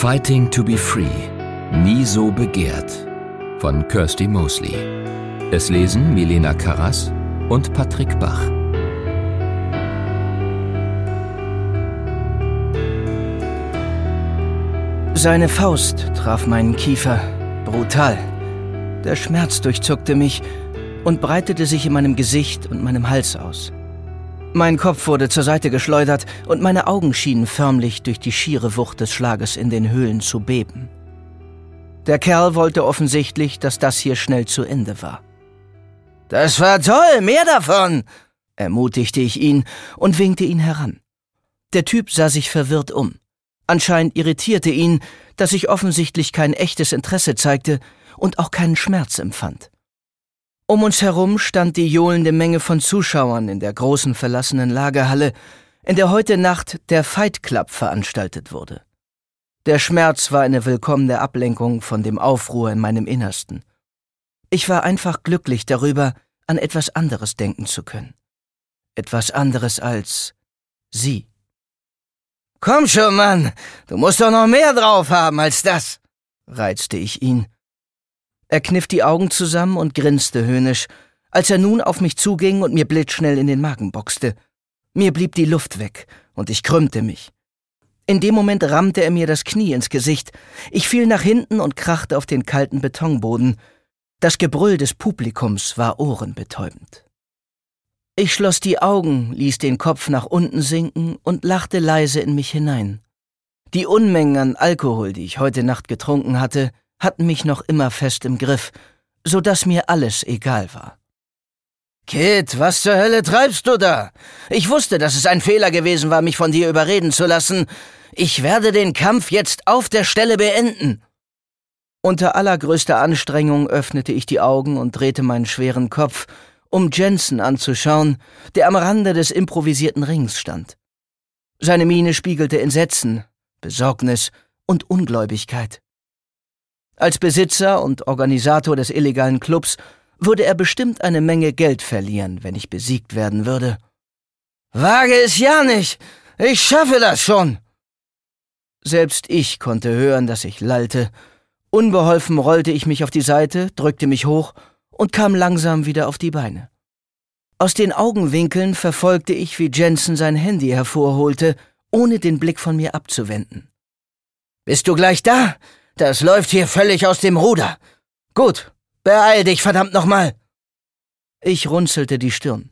Fighting to be Free, nie so begehrt von Kirsty Mosley. Es lesen Milena Karras und Patrick Bach. Seine Faust traf meinen Kiefer, brutal. Der Schmerz durchzuckte mich und breitete sich in meinem Gesicht und meinem Hals aus. Mein Kopf wurde zur Seite geschleudert und meine Augen schienen förmlich durch die schiere Wucht des Schlages in den Höhlen zu beben. Der Kerl wollte offensichtlich, dass das hier schnell zu Ende war. Das war toll, mehr davon! ermutigte ich ihn und winkte ihn heran. Der Typ sah sich verwirrt um. Anscheinend irritierte ihn, dass ich offensichtlich kein echtes Interesse zeigte und auch keinen Schmerz empfand. Um uns herum stand die johlende Menge von Zuschauern in der großen verlassenen Lagerhalle, in der heute Nacht der Fight Club veranstaltet wurde. Der Schmerz war eine willkommene Ablenkung von dem Aufruhr in meinem Innersten. Ich war einfach glücklich darüber, an etwas anderes denken zu können. Etwas anderes als sie. Komm schon, Mann, du musst doch noch mehr drauf haben als das, reizte ich ihn er kniff die Augen zusammen und grinste höhnisch, als er nun auf mich zuging und mir blitzschnell in den Magen boxte. Mir blieb die Luft weg und ich krümmte mich. In dem Moment rammte er mir das Knie ins Gesicht. Ich fiel nach hinten und krachte auf den kalten Betonboden. Das Gebrüll des Publikums war ohrenbetäubend. Ich schloss die Augen, ließ den Kopf nach unten sinken und lachte leise in mich hinein. Die Unmengen an Alkohol, die ich heute Nacht getrunken hatte, hatten mich noch immer fest im Griff, so dass mir alles egal war. Kit, was zur Hölle treibst du da? Ich wusste, dass es ein Fehler gewesen war, mich von dir überreden zu lassen. Ich werde den Kampf jetzt auf der Stelle beenden. Unter allergrößter Anstrengung öffnete ich die Augen und drehte meinen schweren Kopf, um Jensen anzuschauen, der am Rande des improvisierten Rings stand. Seine Miene spiegelte Entsetzen, Besorgnis und Ungläubigkeit. Als Besitzer und Organisator des illegalen Clubs würde er bestimmt eine Menge Geld verlieren, wenn ich besiegt werden würde. Wage es ja nicht. Ich schaffe das schon. Selbst ich konnte hören, dass ich lallte. Unbeholfen rollte ich mich auf die Seite, drückte mich hoch und kam langsam wieder auf die Beine. Aus den Augenwinkeln verfolgte ich, wie Jensen sein Handy hervorholte, ohne den Blick von mir abzuwenden. Bist du gleich da? Das läuft hier völlig aus dem Ruder. Gut, beeil dich verdammt nochmal. Ich runzelte die Stirn.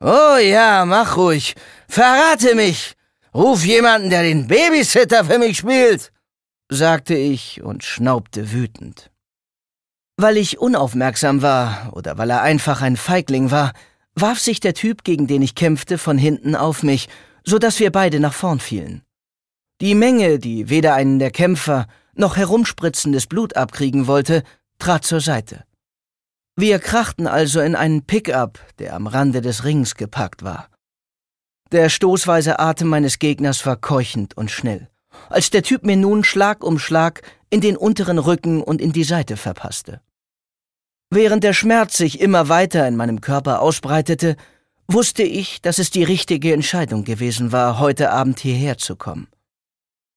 Oh ja, mach ruhig. Verrate mich. Ruf jemanden, der den Babysitter für mich spielt, sagte ich und schnaubte wütend. Weil ich unaufmerksam war oder weil er einfach ein Feigling war, warf sich der Typ, gegen den ich kämpfte, von hinten auf mich, so dass wir beide nach vorn fielen. Die Menge, die weder einen der Kämpfer noch herumspritzendes Blut abkriegen wollte, trat zur Seite. Wir krachten also in einen Pickup, der am Rande des Rings gepackt war. Der stoßweise Atem meines Gegners war keuchend und schnell, als der Typ mir nun Schlag um Schlag in den unteren Rücken und in die Seite verpasste. Während der Schmerz sich immer weiter in meinem Körper ausbreitete, wusste ich, dass es die richtige Entscheidung gewesen war, heute Abend hierher zu kommen.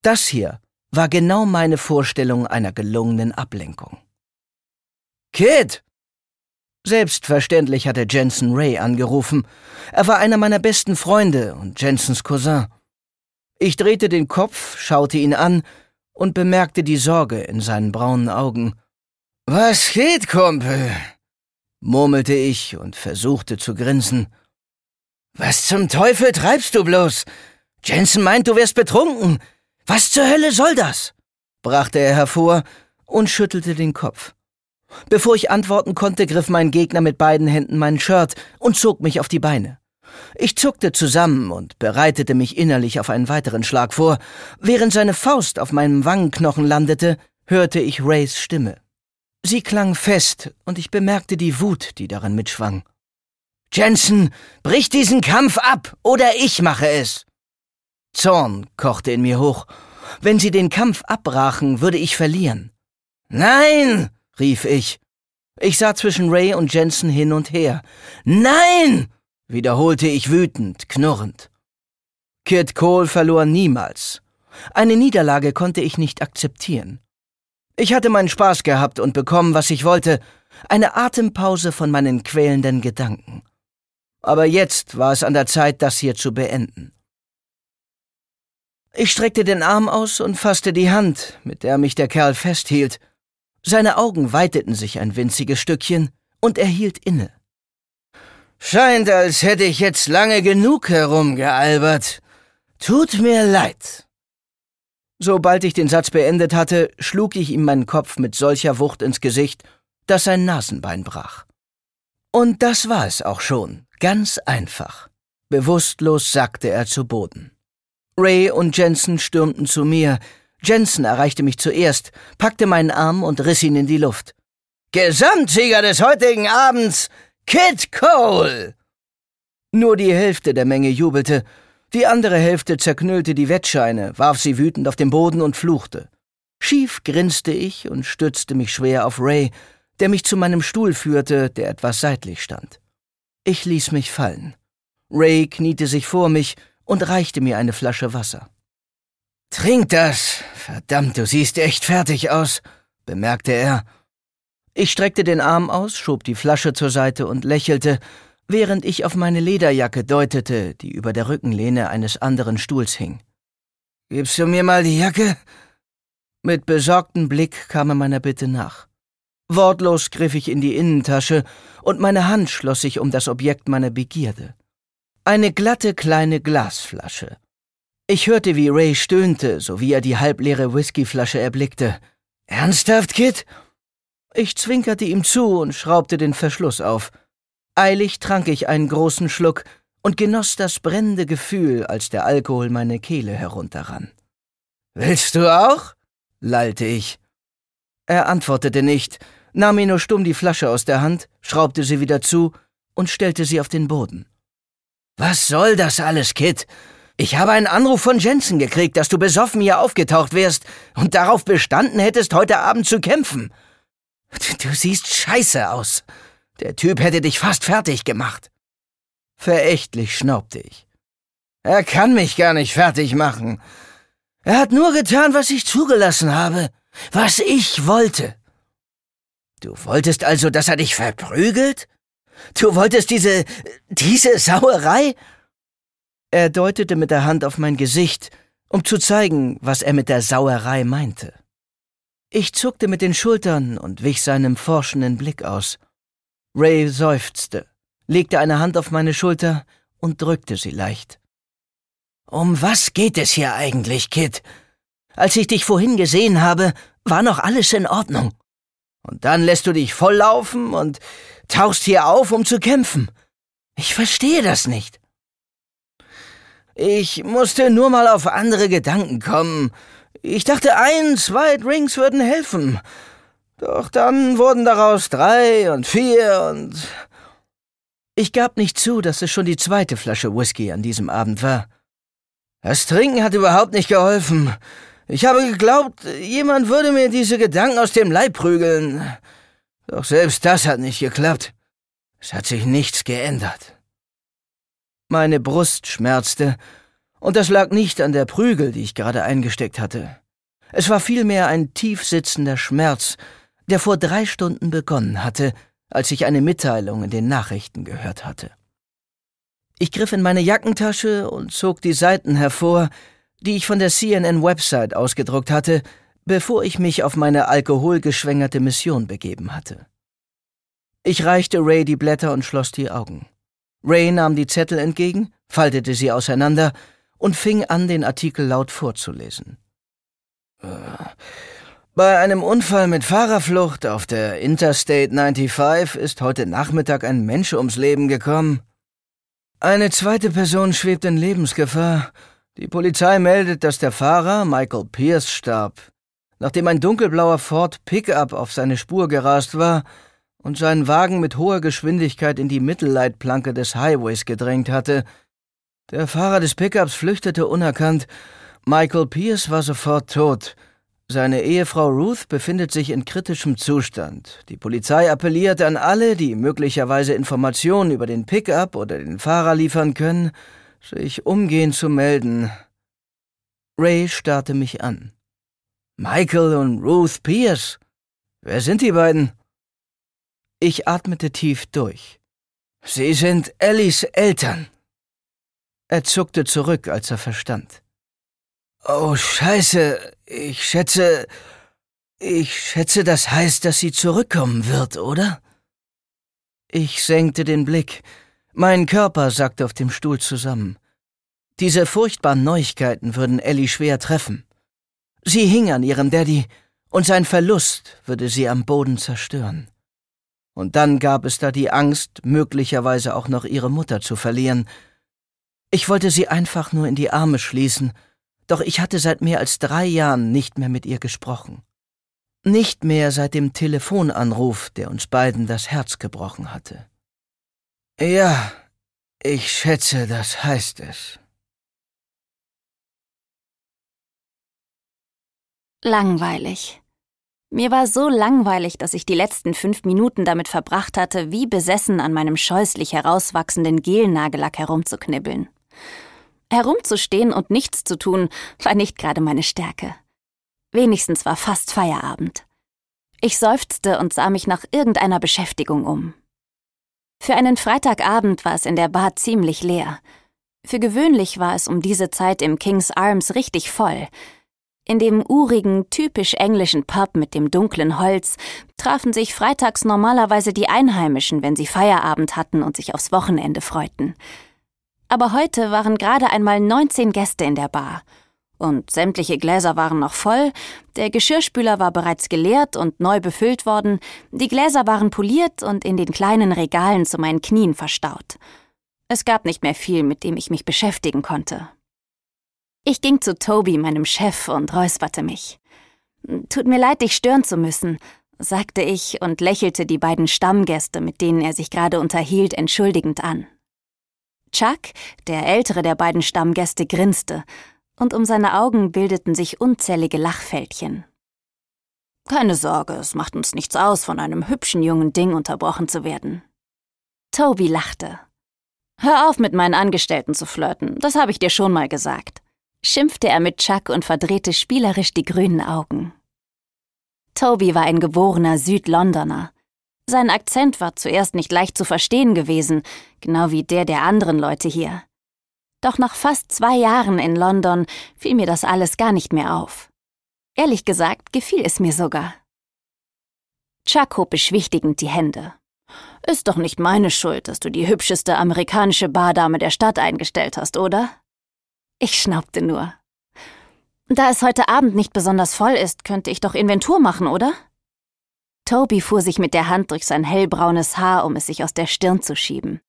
Das hier war genau meine Vorstellung einer gelungenen Ablenkung. Kid! Selbstverständlich hatte Jensen Ray angerufen. Er war einer meiner besten Freunde und Jensens Cousin. Ich drehte den Kopf, schaute ihn an und bemerkte die Sorge in seinen braunen Augen. Was geht, Kumpel? murmelte ich und versuchte zu grinsen. Was zum Teufel treibst du bloß? Jensen meint, du wärst betrunken. Was zur Hölle soll das? brachte er hervor und schüttelte den Kopf. Bevor ich antworten konnte, griff mein Gegner mit beiden Händen mein Shirt und zog mich auf die Beine. Ich zuckte zusammen und bereitete mich innerlich auf einen weiteren Schlag vor. Während seine Faust auf meinem Wangenknochen landete, hörte ich Rays Stimme. Sie klang fest, und ich bemerkte die Wut, die darin mitschwang. Jensen, brich diesen Kampf ab, oder ich mache es. Zorn kochte in mir hoch. Wenn sie den Kampf abbrachen, würde ich verlieren. Nein, rief ich. Ich sah zwischen Ray und Jensen hin und her. Nein, wiederholte ich wütend, knurrend. Kid Cole verlor niemals. Eine Niederlage konnte ich nicht akzeptieren. Ich hatte meinen Spaß gehabt und bekommen, was ich wollte, eine Atempause von meinen quälenden Gedanken. Aber jetzt war es an der Zeit, das hier zu beenden. Ich streckte den Arm aus und fasste die Hand, mit der mich der Kerl festhielt. Seine Augen weiteten sich ein winziges Stückchen, und er hielt inne. Scheint, als hätte ich jetzt lange genug herumgealbert. Tut mir leid. Sobald ich den Satz beendet hatte, schlug ich ihm meinen Kopf mit solcher Wucht ins Gesicht, dass sein Nasenbein brach. Und das war es auch schon, ganz einfach. Bewusstlos sackte er zu Boden. Ray und Jensen stürmten zu mir. Jensen erreichte mich zuerst, packte meinen Arm und riss ihn in die Luft. Gesamtsieger des heutigen Abends, Kid Cole! Nur die Hälfte der Menge jubelte, die andere Hälfte zerknüllte die Wettscheine, warf sie wütend auf den Boden und fluchte. Schief grinste ich und stützte mich schwer auf Ray, der mich zu meinem Stuhl führte, der etwas seitlich stand. Ich ließ mich fallen. Ray kniete sich vor mich, und reichte mir eine Flasche Wasser. Trink das! Verdammt, du siehst echt fertig aus, bemerkte er. Ich streckte den Arm aus, schob die Flasche zur Seite und lächelte, während ich auf meine Lederjacke deutete, die über der Rückenlehne eines anderen Stuhls hing. Gibst du mir mal die Jacke? Mit besorgtem Blick kam er meiner Bitte nach. Wortlos griff ich in die Innentasche und meine Hand schloss sich um das Objekt meiner Begierde. Eine glatte kleine Glasflasche. Ich hörte, wie Ray stöhnte, sowie er die halbleere Whiskyflasche erblickte. Ernsthaft, Kid? Ich zwinkerte ihm zu und schraubte den Verschluss auf. Eilig trank ich einen großen Schluck und genoss das brennende Gefühl, als der Alkohol meine Kehle herunterrann. Willst du auch? lallte ich. Er antwortete nicht, nahm mir nur stumm die Flasche aus der Hand, schraubte sie wieder zu und stellte sie auf den Boden. Was soll das alles, Kit? Ich habe einen Anruf von Jensen gekriegt, dass du besoffen hier aufgetaucht wärst und darauf bestanden hättest, heute Abend zu kämpfen. Du siehst scheiße aus. Der Typ hätte dich fast fertig gemacht. Verächtlich schnaubte ich. Er kann mich gar nicht fertig machen. Er hat nur getan, was ich zugelassen habe, was ich wollte. Du wolltest also, dass er dich verprügelt? Du wolltest diese. diese Sauerei? Er deutete mit der Hand auf mein Gesicht, um zu zeigen, was er mit der Sauerei meinte. Ich zuckte mit den Schultern und wich seinem forschenden Blick aus. Ray seufzte, legte eine Hand auf meine Schulter und drückte sie leicht. Um was geht es hier eigentlich, Kid? Als ich dich vorhin gesehen habe, war noch alles in Ordnung. Und dann lässt du dich volllaufen und tauchst hier auf, um zu kämpfen. Ich verstehe das nicht. Ich musste nur mal auf andere Gedanken kommen. Ich dachte, ein, zwei Drinks würden helfen. Doch dann wurden daraus drei und vier und... Ich gab nicht zu, dass es schon die zweite Flasche Whisky an diesem Abend war. Das Trinken hat überhaupt nicht geholfen. Ich habe geglaubt, jemand würde mir diese Gedanken aus dem Leib prügeln. Doch selbst das hat nicht geklappt. Es hat sich nichts geändert. Meine Brust schmerzte, und das lag nicht an der Prügel, die ich gerade eingesteckt hatte. Es war vielmehr ein tiefsitzender Schmerz, der vor drei Stunden begonnen hatte, als ich eine Mitteilung in den Nachrichten gehört hatte. Ich griff in meine Jackentasche und zog die Seiten hervor, die ich von der CNN-Website ausgedruckt hatte, bevor ich mich auf meine alkoholgeschwängerte Mission begeben hatte. Ich reichte Ray die Blätter und schloss die Augen. Ray nahm die Zettel entgegen, faltete sie auseinander und fing an, den Artikel laut vorzulesen. Äh, bei einem Unfall mit Fahrerflucht auf der Interstate 95 ist heute Nachmittag ein Mensch ums Leben gekommen. Eine zweite Person schwebt in Lebensgefahr die Polizei meldet, dass der Fahrer Michael Pierce starb, nachdem ein dunkelblauer Ford Pickup auf seine Spur gerast war und seinen Wagen mit hoher Geschwindigkeit in die Mittelleitplanke des Highways gedrängt hatte. Der Fahrer des Pickups flüchtete unerkannt. Michael Pierce war sofort tot. Seine Ehefrau Ruth befindet sich in kritischem Zustand. Die Polizei appelliert an alle, die möglicherweise Informationen über den Pickup oder den Fahrer liefern können, sich umgehend zu melden. Ray starrte mich an. Michael und Ruth Pierce? Wer sind die beiden? Ich atmete tief durch. Sie sind Ellies Eltern. Er zuckte zurück, als er verstand. Oh Scheiße, ich schätze. Ich schätze, das heißt, dass sie zurückkommen wird, oder? Ich senkte den Blick. Mein Körper sackte auf dem Stuhl zusammen. Diese furchtbaren Neuigkeiten würden Ellie schwer treffen. Sie hing an ihrem Daddy, und sein Verlust würde sie am Boden zerstören. Und dann gab es da die Angst, möglicherweise auch noch ihre Mutter zu verlieren. Ich wollte sie einfach nur in die Arme schließen, doch ich hatte seit mehr als drei Jahren nicht mehr mit ihr gesprochen. Nicht mehr seit dem Telefonanruf, der uns beiden das Herz gebrochen hatte. Ja, ich schätze, das heißt es. Langweilig. Mir war so langweilig, dass ich die letzten fünf Minuten damit verbracht hatte, wie besessen an meinem scheußlich herauswachsenden Gelnagellack herumzuknibbeln. Herumzustehen und nichts zu tun, war nicht gerade meine Stärke. Wenigstens war fast Feierabend. Ich seufzte und sah mich nach irgendeiner Beschäftigung um. Für einen Freitagabend war es in der Bar ziemlich leer. Für gewöhnlich war es um diese Zeit im King's Arms richtig voll. In dem urigen, typisch englischen Pub mit dem dunklen Holz trafen sich freitags normalerweise die Einheimischen, wenn sie Feierabend hatten und sich aufs Wochenende freuten. Aber heute waren gerade einmal 19 Gäste in der Bar – und sämtliche Gläser waren noch voll, der Geschirrspüler war bereits geleert und neu befüllt worden, die Gläser waren poliert und in den kleinen Regalen zu meinen Knien verstaut. Es gab nicht mehr viel, mit dem ich mich beschäftigen konnte. Ich ging zu Toby, meinem Chef, und räusperte mich. Tut mir leid, dich stören zu müssen, sagte ich und lächelte die beiden Stammgäste, mit denen er sich gerade unterhielt, entschuldigend an. Chuck, der ältere der beiden Stammgäste, grinste, und um seine Augen bildeten sich unzählige Lachfältchen. Keine Sorge, es macht uns nichts aus, von einem hübschen jungen Ding unterbrochen zu werden. Toby lachte. Hör auf, mit meinen Angestellten zu flirten, das habe ich dir schon mal gesagt, schimpfte er mit Chuck und verdrehte spielerisch die grünen Augen. Toby war ein geborener Südlondoner. Sein Akzent war zuerst nicht leicht zu verstehen gewesen, genau wie der der anderen Leute hier. Doch nach fast zwei Jahren in London fiel mir das alles gar nicht mehr auf. Ehrlich gesagt gefiel es mir sogar. Chuck hob beschwichtigend die Hände. Ist doch nicht meine Schuld, dass du die hübscheste amerikanische Bardame der Stadt eingestellt hast, oder? Ich schnaubte nur. Da es heute Abend nicht besonders voll ist, könnte ich doch Inventur machen, oder? Toby fuhr sich mit der Hand durch sein hellbraunes Haar, um es sich aus der Stirn zu schieben.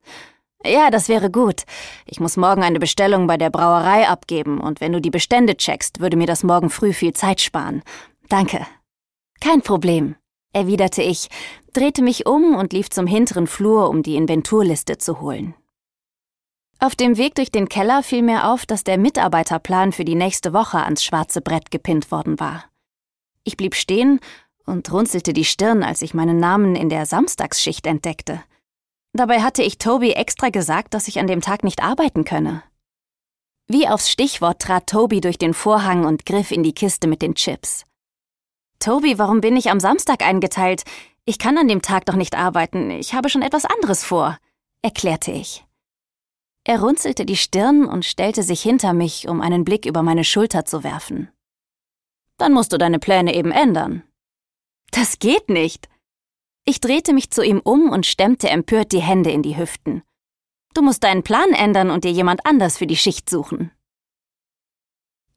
Ja, das wäre gut. Ich muss morgen eine Bestellung bei der Brauerei abgeben und wenn du die Bestände checkst, würde mir das morgen früh viel Zeit sparen. Danke. Kein Problem, erwiderte ich, drehte mich um und lief zum hinteren Flur, um die Inventurliste zu holen. Auf dem Weg durch den Keller fiel mir auf, dass der Mitarbeiterplan für die nächste Woche ans schwarze Brett gepinnt worden war. Ich blieb stehen und runzelte die Stirn, als ich meinen Namen in der Samstagsschicht entdeckte. Dabei hatte ich Toby extra gesagt, dass ich an dem Tag nicht arbeiten könne. Wie aufs Stichwort trat Toby durch den Vorhang und griff in die Kiste mit den Chips. Toby, warum bin ich am Samstag eingeteilt? Ich kann an dem Tag doch nicht arbeiten, ich habe schon etwas anderes vor, erklärte ich. Er runzelte die Stirn und stellte sich hinter mich, um einen Blick über meine Schulter zu werfen. Dann musst du deine Pläne eben ändern. Das geht nicht, ich drehte mich zu ihm um und stemmte empört die Hände in die Hüften. Du musst deinen Plan ändern und dir jemand anders für die Schicht suchen.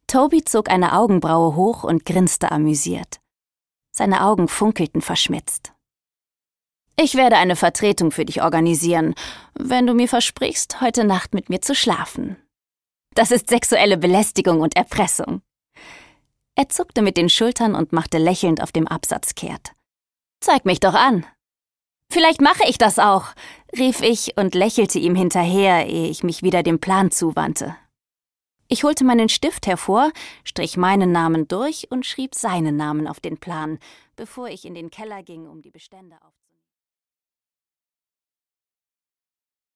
Toby zog eine Augenbraue hoch und grinste amüsiert. Seine Augen funkelten verschmitzt. Ich werde eine Vertretung für dich organisieren, wenn du mir versprichst, heute Nacht mit mir zu schlafen. Das ist sexuelle Belästigung und Erpressung. Er zuckte mit den Schultern und machte lächelnd auf dem Absatz kehrt. Zeig mich doch an. Vielleicht mache ich das auch, rief ich und lächelte ihm hinterher, ehe ich mich wieder dem Plan zuwandte. Ich holte meinen Stift hervor, strich meinen Namen durch und schrieb seinen Namen auf den Plan, bevor ich in den Keller ging, um die Bestände aufzunehmen.